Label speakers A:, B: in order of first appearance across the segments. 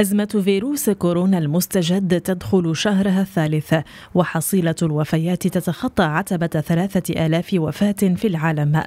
A: أزمة فيروس كورونا المستجد تدخل شهرها الثالث وحصيلة الوفيات تتخطى عتبة ثلاثة آلاف وفاة في العالم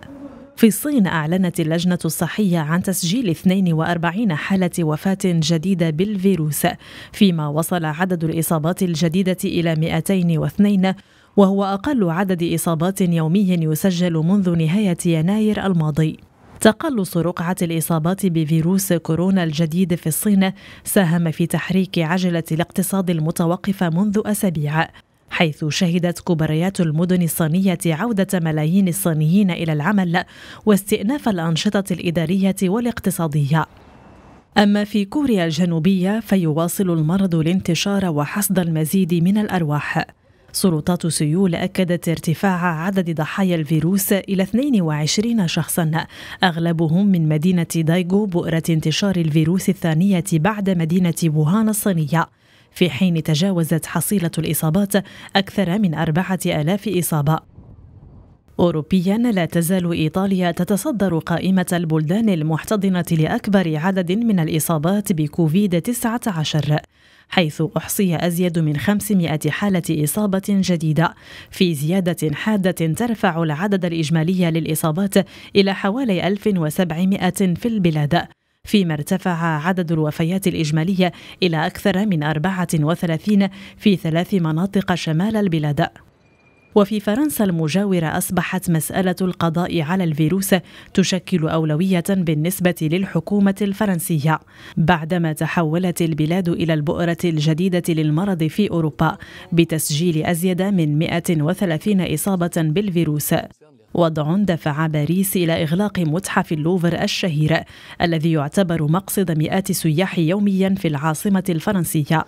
A: في الصين أعلنت اللجنة الصحية عن تسجيل 42 حالة وفاة جديدة بالفيروس فيما وصل عدد الإصابات الجديدة إلى 202 وهو أقل عدد إصابات يومي يسجل منذ نهاية يناير الماضي تقلص رقعة الإصابات بفيروس كورونا الجديد في الصين ساهم في تحريك عجلة الاقتصاد المتوقفة منذ أسابيع حيث شهدت كبريات المدن الصينية عودة ملايين الصينيين إلى العمل واستئناف الأنشطة الإدارية والاقتصادية أما في كوريا الجنوبية فيواصل المرض الانتشار وحصد المزيد من الأرواح سلطات سيول أكدت ارتفاع عدد ضحايا الفيروس إلى 22 شخصا أغلبهم من مدينة دايغو بؤرة انتشار الفيروس الثانية بعد مدينة ووهان الصينية في حين تجاوزت حصيلة الإصابات أكثر من أربعة آلاف إصابة أوروبيا لا تزال إيطاليا تتصدر قائمة البلدان المحتضنة لأكبر عدد من الإصابات بكوفيد-19 حيث أحصي أزيد من 500 حالة إصابة جديدة في زيادة حادة ترفع العدد الإجمالي للإصابات إلى حوالي 1700 في البلاد فيما ارتفع عدد الوفيات الإجمالية إلى أكثر من 34 في ثلاث مناطق شمال البلاد وفي فرنسا المجاورة أصبحت مسألة القضاء على الفيروس تشكل أولوية بالنسبة للحكومة الفرنسية بعدما تحولت البلاد إلى البؤرة الجديدة للمرض في أوروبا بتسجيل أزيد من 130 إصابة بالفيروس وضع دفع باريس إلى إغلاق متحف اللوفر الشهير الذي يعتبر مقصد مئات السياح يوميا في العاصمة الفرنسية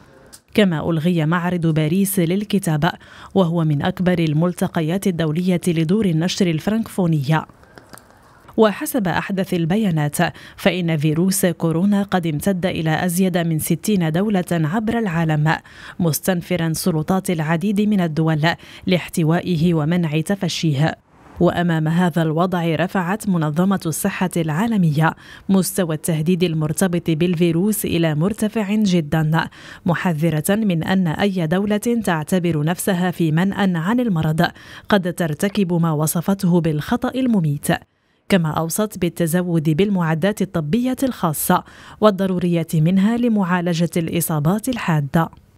A: كما ألغي معرض باريس للكتابة وهو من أكبر الملتقيات الدولية لدور النشر الفرنكفونية وحسب أحدث البيانات فإن فيروس كورونا قد امتد إلى أزيد من 60 دولة عبر العالم مستنفرا سلطات العديد من الدول لاحتوائه ومنع تفشيه وأمام هذا الوضع رفعت منظمة الصحة العالمية مستوى التهديد المرتبط بالفيروس إلى مرتفع جدا محذرة من أن أي دولة تعتبر نفسها في منأى عن المرض قد ترتكب ما وصفته بالخطأ المميت كما أوصت بالتزود بالمعدات الطبية الخاصة والضرورية منها لمعالجة الإصابات الحادة